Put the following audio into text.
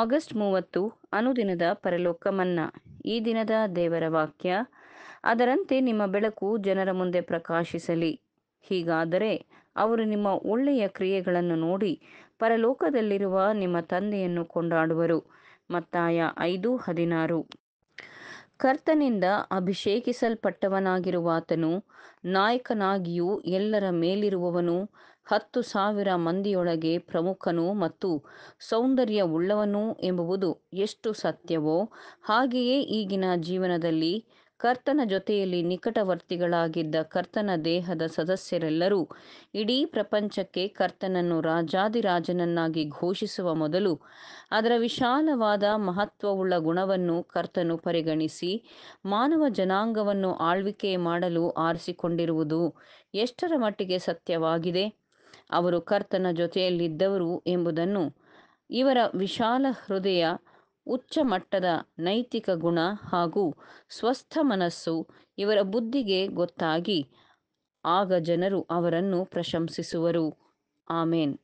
August ಮೂವತ್ತು ಅನುದಿನದ ಪರಲೋಕ ಮನ್ನಾ ಈ ದಿನದ ದೇವರ ವಾಕ್ಯ ಅದರಂತೆ ನಿಮ್ಮ ಬೆಳಕು ಜನರ ಮುಂದೆ ಪ್ರಕಾಶಿಸಲಿ ಹೀಗಾದರೆ ಅವರು ನಿಮ್ಮ ಒಳ್ಳೆಯ ಕ್ರಿಯೆಗಳನ್ನು ನೋಡಿ ಪರಲೋಕದಲ್ಲಿರುವ ನಿಮ್ಮ ತಂದೆಯನ್ನು ಕೊಂಡಾಡುವರು ಮತ್ತಾಯ ಐದು ಹದಿನಾರು ಕರ್ತನಿಂದ ಅಭಿಷೇಕಿಸಲ್ಪಟ್ಟವನಾಗಿರುವಾತನು ನಾಯಕನಾಗಿಯೂ ಎಲ್ಲರ ಮೇಲಿರುವವನು ಹತ್ತು ಸಾವಿರ ಮಂದಿಯೊಳಗೆ ಪ್ರಮುಖನು ಮತ್ತು ಸೌಂದರ್ಯ ಉಳ್ಳವನು ಎಂಬುವುದು ಎಷ್ಟು ಸತ್ಯವೋ ಹಾಗೆಯೇ ಈಗಿನ ಜೀವನದಲ್ಲಿ ಕರ್ತನ ಜೊತೆಯಲ್ಲಿ ನಿಕಟವರ್ತಿಗಳಾಗಿದ್ದ ಕರ್ತನ ದೇಹದ ಸದಸ್ಯರೆಲ್ಲರೂ ಇಡೀ ಪ್ರಪಂಚಕ್ಕೆ ಕರ್ತನನ್ನು ರಾಜಾದಿರಾಜನನ್ನಾಗಿ ಘೋಷಿಸುವ ಮೊದಲು ಅದರ ವಿಶಾಲವಾದ ಮಹತ್ವವುಳ್ಳ ಗುಣವನ್ನು ಕರ್ತನು ಪರಿಗಣಿಸಿ ಮಾನವ ಜನಾಂಗವನ್ನು ಆಳ್ವಿಕೆ ಮಾಡಲು ಆರಿಸಿಕೊಂಡಿರುವುದು ಎಷ್ಟರ ಮಟ್ಟಿಗೆ ಸತ್ಯವಾಗಿದೆ ಅವರು ಕರ್ತನ ಜೊತೆಯಲ್ಲಿದ್ದವರು ಎಂಬುದನ್ನು ಇವರ ವಿಶಾಲ ಹೃದಯ ಉಚ್ಚ ಮಟ್ಟದ ನೈತಿಕ ಗುಣ ಹಾಗೂ ಸ್ವಸ್ಥ ಮನಸ್ಸು ಇವರ ಬುದ್ಧಿಗೆ ಗೊತ್ತಾಗಿ ಆಗ ಜನರು ಅವರನ್ನು ಪ್ರಶಂಸಿಸುವರು ಆಮೇನ್